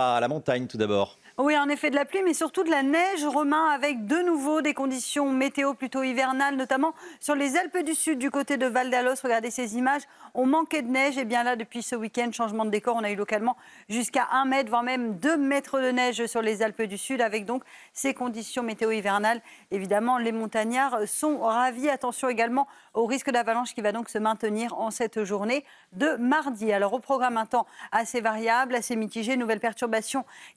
À la montagne tout d'abord. Oui, en effet de la pluie, mais surtout de la neige, Romain, avec de nouveau des conditions météo plutôt hivernales, notamment sur les Alpes du Sud, du côté de Val d'Alos. Regardez ces images. On manquait de neige. Et bien là, depuis ce week-end, changement de décor, on a eu localement jusqu'à 1 mètre, voire même 2 mètres de neige sur les Alpes du Sud, avec donc ces conditions météo hivernales. Évidemment, les montagnards sont ravis. Attention également au risque d'avalanche qui va donc se maintenir en cette journée de mardi. Alors, au programme, un temps assez variable, assez mitigé, nouvelle perturbation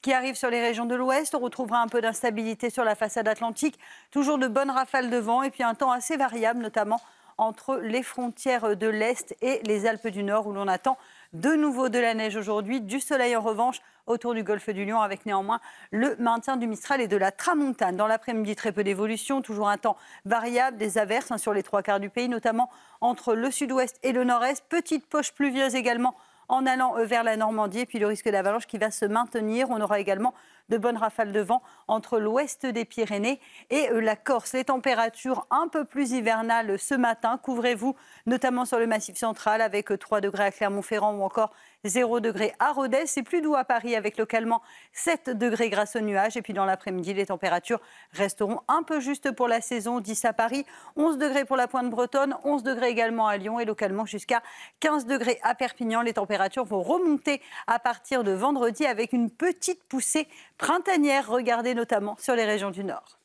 qui arrive sur les régions de l'ouest. On retrouvera un peu d'instabilité sur la façade atlantique. Toujours de bonnes rafales de vent et puis un temps assez variable, notamment entre les frontières de l'Est et les Alpes du Nord, où l'on attend de nouveau de la neige aujourd'hui, du soleil en revanche autour du golfe du Lion, avec néanmoins le maintien du Mistral et de la Tramontane. Dans l'après-midi, très peu d'évolution, toujours un temps variable, des averses hein, sur les trois quarts du pays, notamment entre le sud-ouest et le nord-est. Petites poche pluvieuse également en allant euh, vers la Normandie. Et puis le risque d'avalanche qui va se maintenir. On aura également de bonnes rafales de vent entre l'ouest des Pyrénées et euh, la Corse. Les températures un peu plus hivernales ce matin. Couvrez-vous notamment sur le massif central avec 3 euh, degrés à Clermont-Ferrand ou encore 0 degrés à Rodez. C'est plus doux à Paris avec localement 7 degrés grâce aux nuages. Et puis dans l'après-midi, les températures resteront un peu juste pour la saison. 10 à Paris, 11 degrés pour la pointe bretonne, 11 degrés également à Lyon et localement jusqu'à 15 degrés à Perpignan. Les températures vont remonter à partir de vendredi avec une petite poussée printanière, regardez notamment sur les régions du Nord.